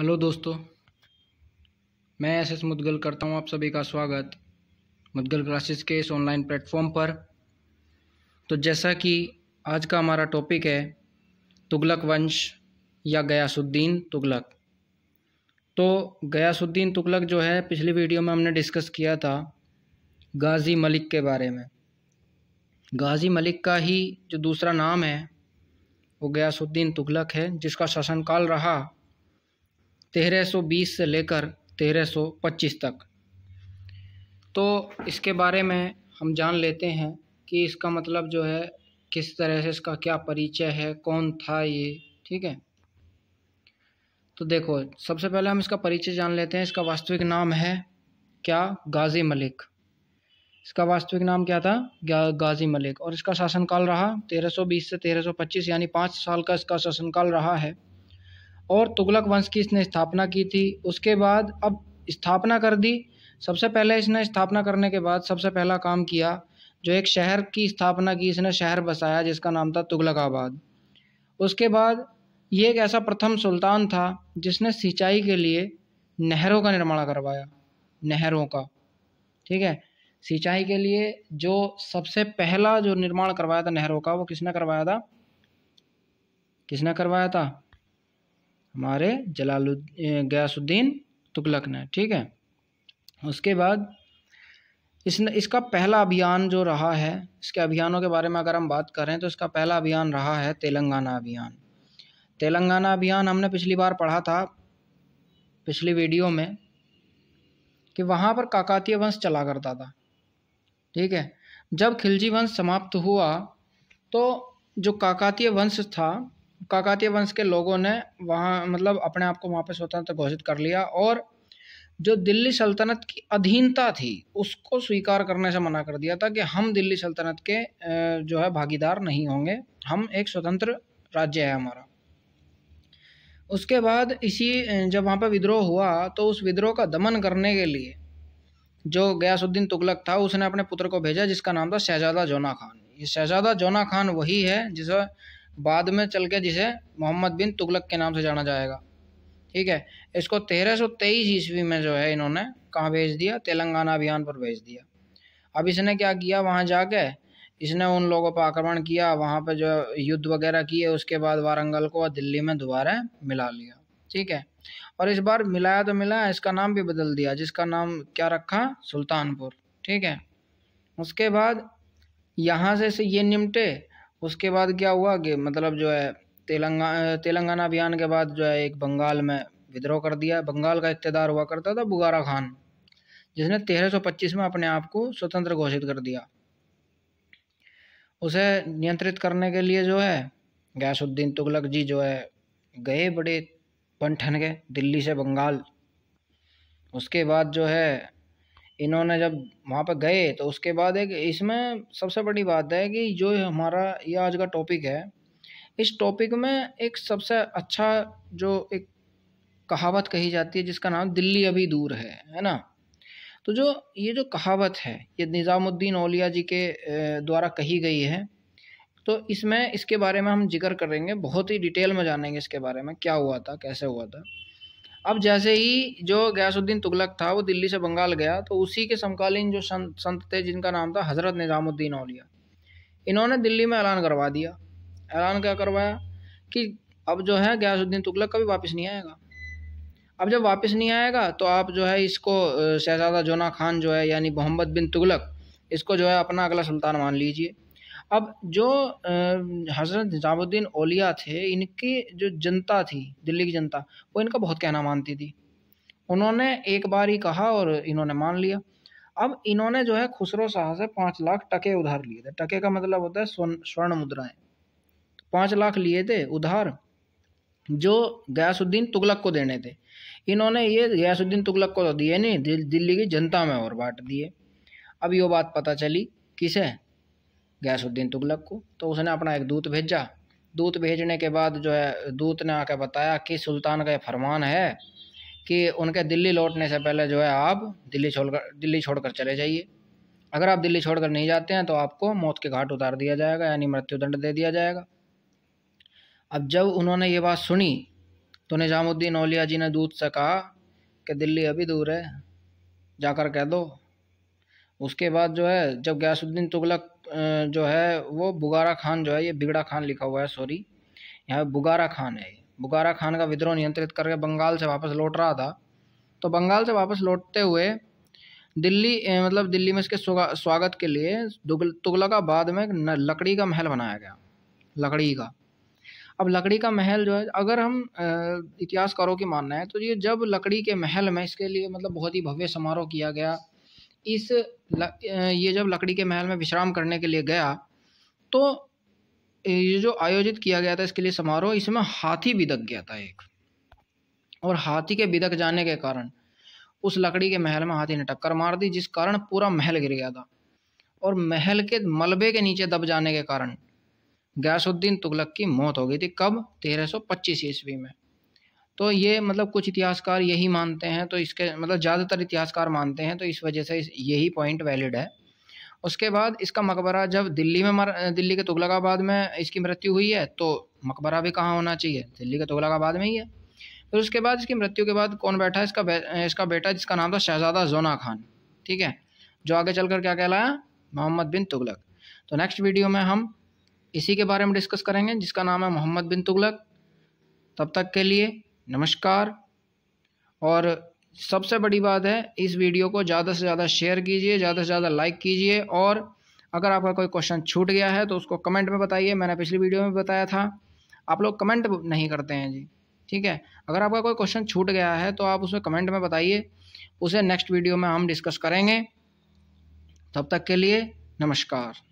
hello दोस्तों मैं S S Mudgal करता हूं आप सभी का स्वागत मुदगल क्लासेस के इस ऑनलाइन प्लेटफॉर्म पर तो जैसा कि आज का हमारा टॉपिक है तुगलक वंश या गयासुद्दीन तुगलक तो गयासुद्दीन तुगलक जो है पिछली वीडियो में हमने डिस्कस किया था गाज़ी मलिक के बारे में गाज़ी मलिक का ही जो दूसरा नाम है वो गयासुद्दीन तुगलक है जिसका शासनकाल रहा 1320 से लेकर 1325 तक तो इसके बारे में हम जान लेते हैं कि इसका मतलब जो है किस तरह से इसका क्या परिचय है कौन था ये ठीक है तो देखो सबसे पहले हम इसका परिचय जान लेते हैं इसका वास्तविक नाम है क्या गाजी मलिक इसका वास्तविक नाम क्या था गाजी मलिक और इसका शासनकाल रहा 1320 से 1325 यानी पाँच साल का इसका शासनकाल रहा है और तुगलक वंश की इसने स्थापना की थी उसके बाद अब स्थापना कर दी सबसे पहले इसने स्थापना करने के बाद सबसे पहला काम किया जो एक शहर की स्थापना की इसने शहर बसाया जिसका नाम था तुगलकाबाद उसके बाद ये एक ऐसा प्रथम सुल्तान था जिसने सिंचाई के लिए नहरों का निर्माण करवाया नहरों का ठीक है सिंचाई के लिए जो सबसे पहला जो निर्माण करवाया था नहरों का वो किसने करवाया था किसने करवाया था हमारे जलालु गयासुद्दीन तुगलक ने ठीक है उसके बाद इस इसका पहला अभियान जो रहा है इसके अभियानों के बारे में अगर हम बात करें तो इसका पहला अभियान रहा है तेलंगाना अभियान तेलंगाना अभियान हमने पिछली बार पढ़ा था पिछली वीडियो में कि वहाँ पर काकातीय वंश चला करता था ठीक है जब खिलजी वंश समाप्त हुआ तो जो काकातीय वंश था काकातीय वंश के लोगों ने वहाँ मतलब अपने आप को वहाँ पे स्वतंत्र घोषित कर लिया और जो दिल्ली सल्तनत की अधीनता थी उसको स्वीकार करने से मना कर दिया था कि हम दिल्ली सल्तनत के जो है भागीदार नहीं होंगे हम एक स्वतंत्र राज्य है हमारा उसके बाद इसी जब वहाँ पर विद्रोह हुआ तो उस विद्रोह का दमन करने के लिए जो गयासुद्दीन तुगलक था उसने अपने पुत्र को भेजा जिसका नाम था शहजादा जोना खान ये शहजादा जोना खान वही है जिसे बाद में चल के जिसे मोहम्मद बिन तुगलक के नाम से जाना जाएगा ठीक है इसको तेरह सौ तेईस ईस्वी में जो है इन्होंने कहाँ भेज दिया तेलंगाना अभियान पर भेज दिया अब इसने क्या किया वहाँ जाके इसने उन लोगों पर आक्रमण किया वहाँ पर जो युद्ध वगैरह किए उसके बाद वारंगल को दिल्ली में दोबारा मिला लिया ठीक है और इस बार मिलाया तो मिला इसका नाम भी बदल दिया जिसका नाम क्या रखा सुल्तानपुर ठीक है उसके बाद यहाँ से ये निमटे उसके बाद क्या हुआ कि मतलब जो है तेलंगा तेलंगाना अभियान के बाद जो है एक बंगाल में विद्रोह कर दिया बंगाल का इकतदार हुआ करता था बुगारा खान जिसने 1325 में अपने आप को स्वतंत्र घोषित कर दिया उसे नियंत्रित करने के लिए जो है गयासुद्दीन तुगलक जी जो है गए बड़े पंठन ठन गए दिल्ली से बंगाल उसके बाद जो है इन्होंने जब वहाँ पर गए तो उसके बाद एक इसमें सबसे बड़ी बात है कि जो हमारा ये आज का टॉपिक है इस टॉपिक में एक सबसे अच्छा जो एक कहावत कही जाती है जिसका नाम दिल्ली अभी दूर है है ना तो जो ये जो कहावत है ये निज़ामुद्दीन ओलिया जी के द्वारा कही गई है तो इसमें इसके बारे में हम जिक्र करेंगे बहुत ही डिटेल में जानेंगे इसके बारे में क्या हुआ था कैसे हुआ था अब जैसे ही जो गयासुद्दीन तुगलक था वो दिल्ली से बंगाल गया तो उसी के समकालीन जो संत संत थे जिनका नाम था हज़रत निज़ामुद्दीन औलिया इन्होंने दिल्ली में ऐलान करवा दिया ऐलान क्या करवाया कि अब जो है गयासुद्दीन तुगलक कभी वापस नहीं आएगा अब जब वापस नहीं आएगा तो आप जो है इसको शहजादा जोना खान जो है यानी मोहम्मद बिन तुगलक इसको जो है अपना अगला सुल्तान मान लीजिए अब जो हज़रत निज़ामुद्दीन ओलिया थे इनकी जो जनता थी दिल्ली की जनता वो इनका बहुत कहना मानती थी उन्होंने एक बार ही कहा और इन्होंने मान लिया अब इन्होंने जो है खुसरो शाह से पाँच लाख टके उधार लिए थे टके का मतलब होता है स्वर्ण मुद्राएं पाँच लाख लिए थे उधार जो गयासुद्दीन तुगलक को देने थे इन्होंने ये गयासुद्दीन तुगलक को तो दिए नहीं दिल्ली की जनता में और बांट दिए अब यो बात पता चली किसे गैसुद्दीन तुगलक को तो उसने अपना एक दूत भेजा दूत भेजने के बाद जो है दूत ने आकर बताया कि सुल्तान का फरमान है कि उनके दिल्ली लौटने से पहले जो है आप दिल्ली छोड़कर दिल्ली छोड़कर चले जाइए अगर आप दिल्ली छोड़कर नहीं जाते हैं तो आपको मौत के घाट उतार दिया जाएगा यानी मृत्युदंड दे दिया जाएगा अब जब उन्होंने ये बात सुनी तो निज़ामुद्दीन औलिया जी ने दूत से कहा कि दिल्ली अभी दूर है जाकर कह दो उसके बाद जो है जब गयासुद्दीन तुगलक जो है वो बुगारा खान जो है ये बिगड़ा खान लिखा हुआ है सॉरी यहाँ बुगारा खान है बुगारा खान का विद्रोह नियंत्रित करके बंगाल से वापस लौट रहा था तो बंगाल से वापस लौटते हुए दिल्ली मतलब दिल्ली में इसके स्वागत के लिए तुगलकाबाद में लकड़ी का महल बनाया गया लकड़ी का अब लकड़ी का महल जो है अगर हम इतिहासकारों की मानना है तो ये जब लकड़ी के महल में इसके लिए मतलब बहुत ही भव्य समारोह किया गया इस ल, ये जब लकड़ी के महल में विश्राम करने के लिए गया तो ये जो आयोजित किया गया था इसके लिए समारोह इसमें हाथी बिदक गया था एक और हाथी के बिदक जाने के कारण उस लकड़ी के महल में हाथी ने टक्कर मार दी जिस कारण पूरा महल गिर गया था और महल के मलबे के नीचे दब जाने के कारण गयासुद्दीन तुगलक की मौत हो गई थी कब तेरह सौ पच्चीस ईस्वी में तो ये मतलब कुछ इतिहासकार यही मानते हैं तो इसके मतलब ज़्यादातर इतिहासकार मानते हैं तो इस वजह से यही पॉइंट वैलिड है उसके बाद इसका मकबरा जब दिल्ली में मर दिल्ली के तुगलकाबाद में इसकी मृत्यु हुई है तो मकबरा भी कहाँ होना चाहिए दिल्ली के तुगलकाबाद में ही है फिर उसके बाद इसकी मृत्यु के बाद कौन बैठा इसका बे, इसका बेटा जिसका नाम था शहजादा जोना खान ठीक है जो आगे चलकर क्या कहलाया मोहम्मद बिन तुगलक तो नेक्स्ट वीडियो में हम इसी के बारे में डिस्कस करेंगे जिसका नाम है मोहम्मद बिन तुगलक तब तक के लिए नमस्कार और सबसे बड़ी बात है इस वीडियो को ज़्यादा से ज़्यादा शेयर कीजिए ज़्यादा से ज़्यादा लाइक कीजिए और अगर आपका कोई क्वेश्चन छूट गया है तो उसको कमेंट में बताइए मैंने पिछली वीडियो में बताया था आप लोग कमेंट नहीं करते हैं जी ठीक है अगर आपका कोई क्वेश्चन छूट गया है तो आप उसमें कमेंट में बताइए उसे नेक्स्ट वीडियो में हम डिस्कस करेंगे तब तक के लिए नमस्कार